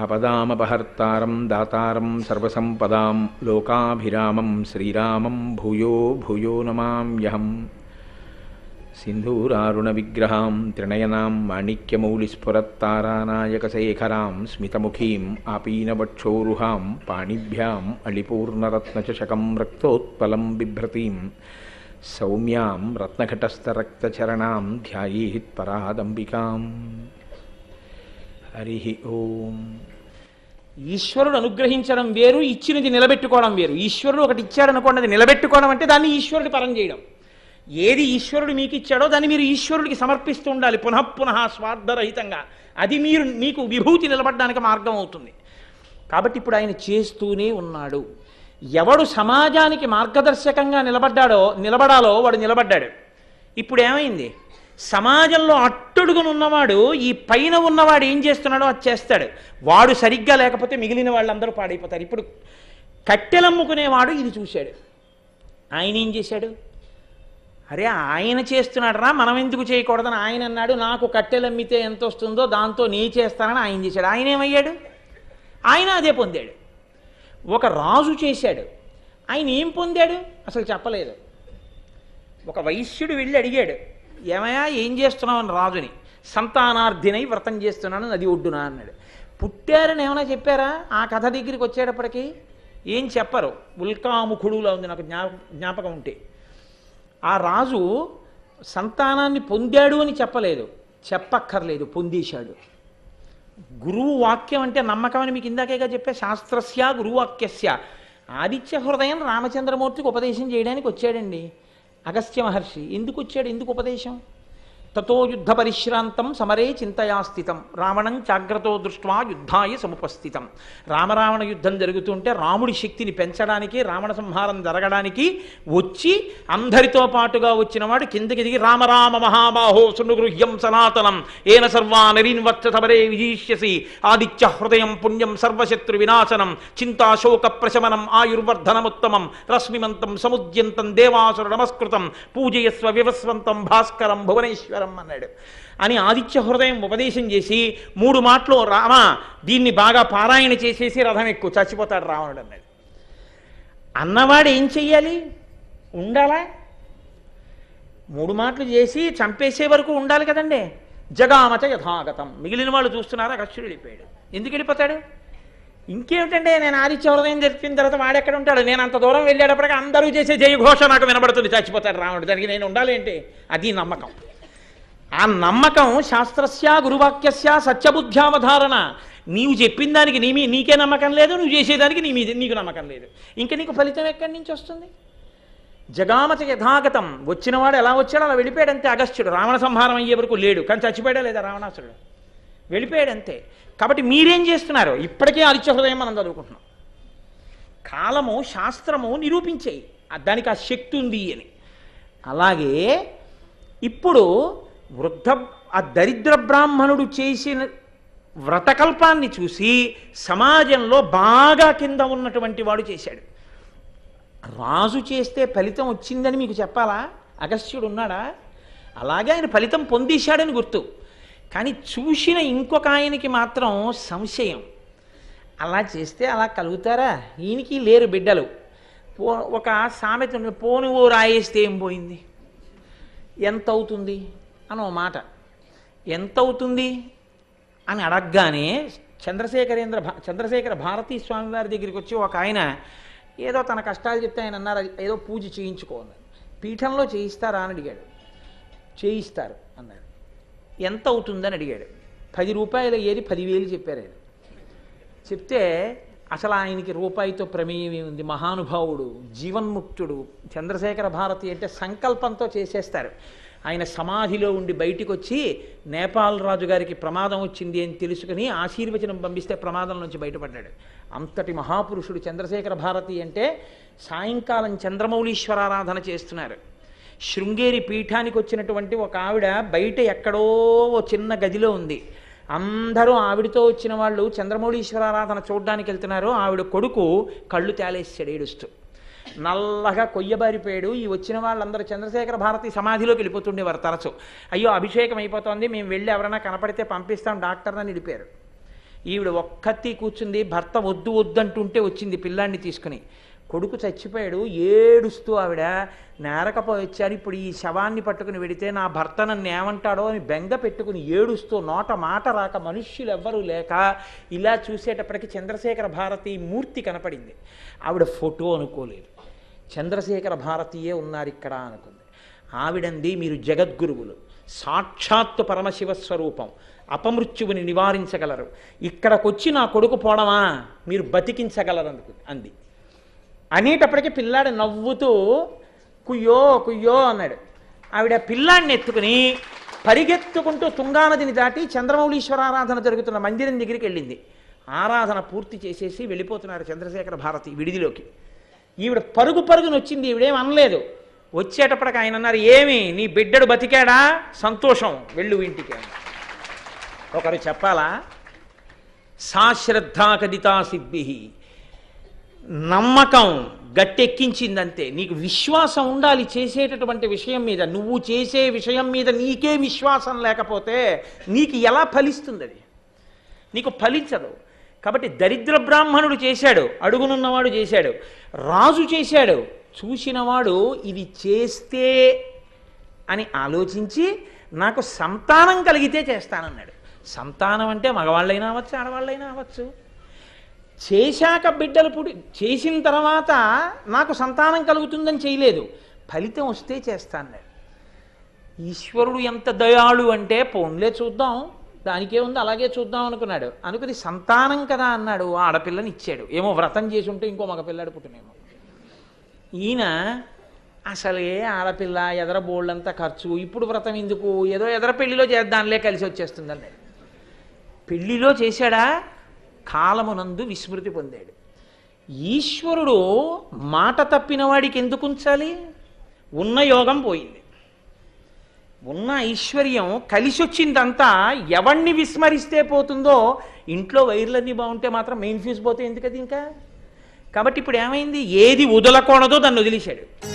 ఆపదామపహర్తారం దాతారం సర్వసంపదాం లోకాభిరామం శ్రీరామం భూయో భూయో నమామ్యహం సింధూరారుణ విగ్రహాం త్రిణయనాం మాణిక్యమౌలిస్ఫురత్తారానాయకశేఖరాం స్మితముఖీం ఆపీనవక్షోరుహాం పాణిభ్యాం అళిపూర్ణరత్నచకం రక్తోత్పలం బిభ్రతీం సౌమ్యాం రత్నఘటస్థరక్తచరణాం ధ్యాయేత్ పరాదంబికాం హరి ఓం ఈశ్వరుడు అనుగ్రహించడం వేరు ఇచ్చినది నిలబెట్టుకోవడం వేరు ఈశ్వరుడు ఒకటి ఇచ్చాడనుకోండి అది నిలబెట్టుకోవడం అంటే దాన్ని ఈశ్వరుడి పరం చేయడం ఏది ఈశ్వరుడు మీకు ఇచ్చాడో దాన్ని మీరు ఈశ్వరుడికి సమర్పిస్తూ ఉండాలి పునః స్వార్థరహితంగా అది మీరు మీకు విభూతి నిలబడడానికి మార్గం అవుతుంది కాబట్టి ఇప్పుడు ఆయన చేస్తూనే ఉన్నాడు ఎవడు సమాజానికి మార్గదర్శకంగా నిలబడ్డాడో నిలబడాలో వాడు నిలబడ్డాడు ఇప్పుడు ఏమైంది సమాజంలో ఉన్నవాడు ఈ పైన ఉన్నవాడు ఏం చేస్తున్నాడో అది చేస్తాడు వాడు సరిగ్గా లేకపోతే మిగిలిన వాళ్ళందరూ పాడైపోతారు ఇప్పుడు కట్టెలమ్ముకునేవాడు ఇది చూశాడు ఆయన ఏం చేశాడు అరే ఆయన చేస్తున్నాడు రా మనం ఎందుకు చేయకూడదని ఆయన అన్నాడు నాకు కట్టెలమ్మితే ఎంత వస్తుందో దాంతో నీ చేస్తానని ఆయన చేశాడు ఆయన ఏమయ్యాడు ఆయన అదే పొందాడు ఒక రాజు చేశాడు ఆయన ఏం పొందాడు అసలు చెప్పలేదు ఒక వైశ్యుడు వెళ్ళి అడిగాడు ఏమయ్యా ఏం చేస్తున్నావు అని రాజుని సంతానార్థినై వ్రతం చేస్తున్నాను నది ఒడ్డున అన్నాడు పుట్టారని ఏమైనా చెప్పారా ఆ కథ దగ్గరికి వచ్చేటప్పటికి ఏం చెప్పరు ఉల్కాముఖుడులా ఉంది నాకు జ్ఞా జ్ఞాపకం ఉంటే ఆ రాజు సంతానాన్ని పొందాడు అని చెప్పలేదు చెప్పక్కర్లేదు పొందేశాడు గురువు వాక్యం అంటే నమ్మకం అని మీకు ఇందాకేగా చెప్పే శాస్త్రస్య గురువాక్యస్య ఆదిత్య హృదయం రామచంద్రమూర్తికి ఉపదేశం చేయడానికి వచ్చాడండి అగస్త్య మహర్షి ఎందుకు వచ్చాడు ఎందుకు ఉపదేశం తతో యుద్ధ పరిశ్రాంతం సమరే చింతయాస్థితం రావణం జాగ్రత్తో దృష్ట్వా యుద్ధాయ సముపస్థితం రామరావణ యుద్ధం జరుగుతుంటే రాముడి శక్తిని పెంచడానికి రావణ సంహారం జరగడానికి వచ్చి అందరితో పాటుగా వచ్చినవాడు కిందకి దిగి రామరామ మహాబాహో సునుగృహ్యం సనాతనం ఏన సర్వా నరీన్వత్స సమరే విజీష్యసి ఆదిత్య హృదయం పుణ్యం సర్వశత్రు వినాశనం చింతాశోక ప్రశమనం ఆయుర్వర్ధనముత్తమం రశ్మిమంతం సముద్యంతం దేవాసుర నమస్కృతం పూజయస్వ వివస్వంతం భాస్కరం భువనేశ్వర తీసుకురమ్మన్నాడు అన్నాడు అని ఆదిత్య హృదయం ఉపదేశం చేసి మూడు మాటలు రామ దీన్ని బాగా పారాయణ చేసేసి రథం ఎక్కువ చచ్చిపోతాడు రావణుడు అన్నాడు అన్నవాడు ఏం చెయ్యాలి ఉండాలా మూడు మాటలు చేసి చంపేసే వరకు ఉండాలి కదండి జగామత యథాగతం మిగిలిన వాళ్ళు చూస్తున్నారా కక్షుడు వెళ్ళిపోయాడు ఎందుకు వెళ్ళిపోతాడు ఇంకేమిటండే నేను ఆదిత్య హృదయం జరిపిన తర్వాత వాడెక్కడ ఉంటాడు నేను అంత దూరం వెళ్ళేటప్పటికీ అందరూ చేసే జయఘోష నాకు వినబడుతుంది చచ్చిపోతాడు రావణుడు దానికి నేను ఉండాలి ఏంటి అది నమ్మకం ఆ నమ్మకం శాస్త్రస్య గురువాక్యస్య సత్యబుద్ధ్యావధారణ నీవు చెప్పిన దానికి నీ మీ నీకే నమ్మకం లేదు నువ్వు చేసేదానికి నీ మీద నీకు నమ్మకం లేదు ఇంకా నీకు ఫలితం ఎక్కడి నుంచి వస్తుంది జగామత యథాగతం వచ్చినవాడు ఎలా వచ్చాడో అలా వెళ్ళిపోయాడంతే అగస్త్యుడు రావణ సంహారం అయ్యే వరకు లేడు కానీ చచ్చిపోయాడా లేదా రావణాసుడు వెళ్ళిపోయాడంతే కాబట్టి మీరేం చేస్తున్నారు ఇప్పటికే అరిచ హృదయం మనం చదువుకుంటున్నాం కాలము శాస్త్రము నిరూపించేయి దానికి ఆ శక్తి ఉంది అని అలాగే ఇప్పుడు వృద్ధ ఆ దరిద్ర బ్రాహ్మణుడు చేసిన వ్రతకల్పాన్ని చూసి సమాజంలో బాగా కింద ఉన్నటువంటి వాడు చేశాడు రాజు చేస్తే ఫలితం వచ్చిందని మీకు చెప్పాలా అగస్త్యుడు ఉన్నాడా అలాగే ఆయన ఫలితం పొందేశాడని గుర్తు కానీ చూసిన ఇంకొక ఆయనకి మాత్రం సంశయం అలా చేస్తే అలా కలుగుతారా ఈయనకి లేరు బిడ్డలు ఒక సామెత పోను ఓ రాయేస్తే ఏం పోయింది ఎంత అవుతుంది అని ఓ మాట ఎంత అవుతుంది అని అడగగానే చంద్రశేఖరేంద్ర భా చంద్రశేఖర భారతీ స్వామివారి దగ్గరికి వచ్చి ఒక ఆయన ఏదో తన కష్టాలు చెప్తే ఆయన అన్నారు ఏదో పూజ చేయించుకోవాలి పీఠంలో చేయిస్తారా అని అడిగాడు చేయిస్తారు అన్నాడు ఎంత అవుతుందని అడిగాడు పది రూపాయలు ఏది పదివేలు చెప్పారు ఆయన చెప్తే అసలు ఆయనకి రూపాయితో ప్రమేయం ఏముంది మహానుభావుడు జీవన్ముక్తుడు చంద్రశేఖర భారతి అంటే సంకల్పంతో చేసేస్తారు ఆయన సమాధిలో ఉండి బయటికి వచ్చి నేపాల్ రాజు గారికి ప్రమాదం వచ్చింది అని తెలుసుకుని ఆశీర్వచనం పంపిస్తే ప్రమాదం నుంచి బయటపడ్డాడు అంతటి మహాపురుషుడు చంద్రశేఖర భారతి అంటే సాయంకాలం చంద్రమౌళీశ్వరారాధన చేస్తున్నారు శృంగేరి పీఠానికి వచ్చినటువంటి ఒక ఆవిడ బయట ఎక్కడో ఓ చిన్న గదిలో ఉంది అందరూ ఆవిడతో వచ్చిన వాళ్ళు చంద్రమౌళీశ్వరారాధన చూడడానికి వెళ్తున్నారు ఆవిడ కొడుకు కళ్ళు తేలేస్తాడు ఏడుస్తూ నల్లగా కొయ్యబారిపోయాడు ఈ వచ్చిన వాళ్ళందరూ చంద్రశేఖర భారతి సమాధిలోకి వెళ్ళిపోతుండేవారు తరచు అయ్యో అభిషేకం అయిపోతుంది మేము వెళ్ళి ఎవరైనా కనపడితే పంపిస్తాం డాక్టర్ని నిలిపారు ఈవిడ ఒక్కత్తి కూర్చుంది భర్త వద్దు వద్దు అంటుంటే వచ్చింది పిల్లాన్ని తీసుకుని కొడుకు చచ్చిపోయాడు ఏడుస్తూ ఆవిడ నేరకపోయొచ్చాను ఇప్పుడు ఈ శవాన్ని పట్టుకుని వెడితే నా భర్త నన్ను ఏమంటాడో అని బెంగ పెట్టుకుని ఏడుస్తూ నోట మాట రాక మనుష్యులు ఎవ్వరూ లేక ఇలా చూసేటప్పటికి చంద్రశేఖర భారతి మూర్తి కనపడింది ఆవిడ ఫోటో అనుకోలేదు చంద్రశేఖర భారతియే ఉన్నారు ఇక్కడ అనుకుంది ఆవిడంది మీరు జగద్గురువులు సాక్షాత్తు పరమశివ స్వరూపం అపమృత్యువుని నివారించగలరు ఇక్కడికొచ్చి నా కొడుకు పోవడమా మీరు బతికించగలరు అంది అనేటప్పటికీ పిల్లాడు నవ్వుతూ కుయ్యో కుయ్యో అన్నాడు ఆవిడ పిల్లాడిని ఎత్తుకుని పరిగెత్తుకుంటూ తుంగానదిని దాటి చంద్రమౌళీశ్వర ఆరాధన జరుగుతున్న మందిరం దగ్గరికి వెళ్ళింది ఆరాధన పూర్తి చేసేసి వెళ్ళిపోతున్నారు చంద్రశేఖర భారతి విడిదిలోకి ఈవిడ పరుగు పరుగును వచ్చింది ఈవిడేం అనలేదు వచ్చేటప్పటికి ఆయన అన్నారు ఏమి నీ బిడ్డడు బతికాడా సంతోషం వెళ్ళు ఇంటికి ఒకరు చెప్పాలా సాశ్రద్ధాకదితా సిద్ధి నమ్మకం గట్టెక్కించిందంతే నీకు విశ్వాసం ఉండాలి చేసేటటువంటి విషయం మీద నువ్వు చేసే విషయం మీద నీకే విశ్వాసం లేకపోతే నీకు ఎలా ఫలిస్తుంది అది నీకు ఫలించదు కాబట్టి దరిద్ర బ్రాహ్మణుడు చేశాడు అడుగునున్నవాడు చేశాడు రాజు చేశాడు చూసినవాడు ఇది చేస్తే అని ఆలోచించి నాకు సంతానం కలిగితే చేస్తానన్నాడు సంతానం అంటే మగవాళ్ళైనా అవ్వచ్చు ఆడవాళ్ళైనా అవ్వచ్చు చేశాక బిడ్డలు పుడి చేసిన తర్వాత నాకు సంతానం కలుగుతుందని చేయలేదు ఫలితం వస్తే చేస్తాను ఈశ్వరుడు ఎంత దయాళు అంటే పోన్లే చూద్దాం దానికే ఉంది అలాగే చూద్దాం అనుకున్నాడు అనుకుని సంతానం కదా అన్నాడు ఆ ఆడపిల్లని ఇచ్చాడు ఏమో వ్రతం చేసి ఉంటే ఇంకో మగపిల్లాడు పుట్టినేమో ఈయన అసలే ఆడపిల్ల ఎదర బోళ్ళంత ఖర్చు ఇప్పుడు వ్రతం ఎందుకు ఏదో ఎదర పెళ్లిలో చేద్దానిలే కలిసి వచ్చేస్తుందండి పెళ్లిలో చేశాడా కాలమునందు విస్మృతి పొందాడు ఈశ్వరుడు మాట తప్పిన వాడికి ఎందుకు ఉంచాలి ఉన్న యోగం పోయింది ఉన్న ఐశ్వర్యం కలిసి వచ్చిందంతా ఎవణ్ణి విస్మరిస్తే పోతుందో ఇంట్లో వైర్లన్నీ బాగుంటే మాత్రం మెయిన్ ఫ్యూజ్ పోతే ఎందుకది ఇంకా కాబట్టి ఇప్పుడు ఏమైంది ఏది వదలకూడదో దాన్ని వదిలేశాడు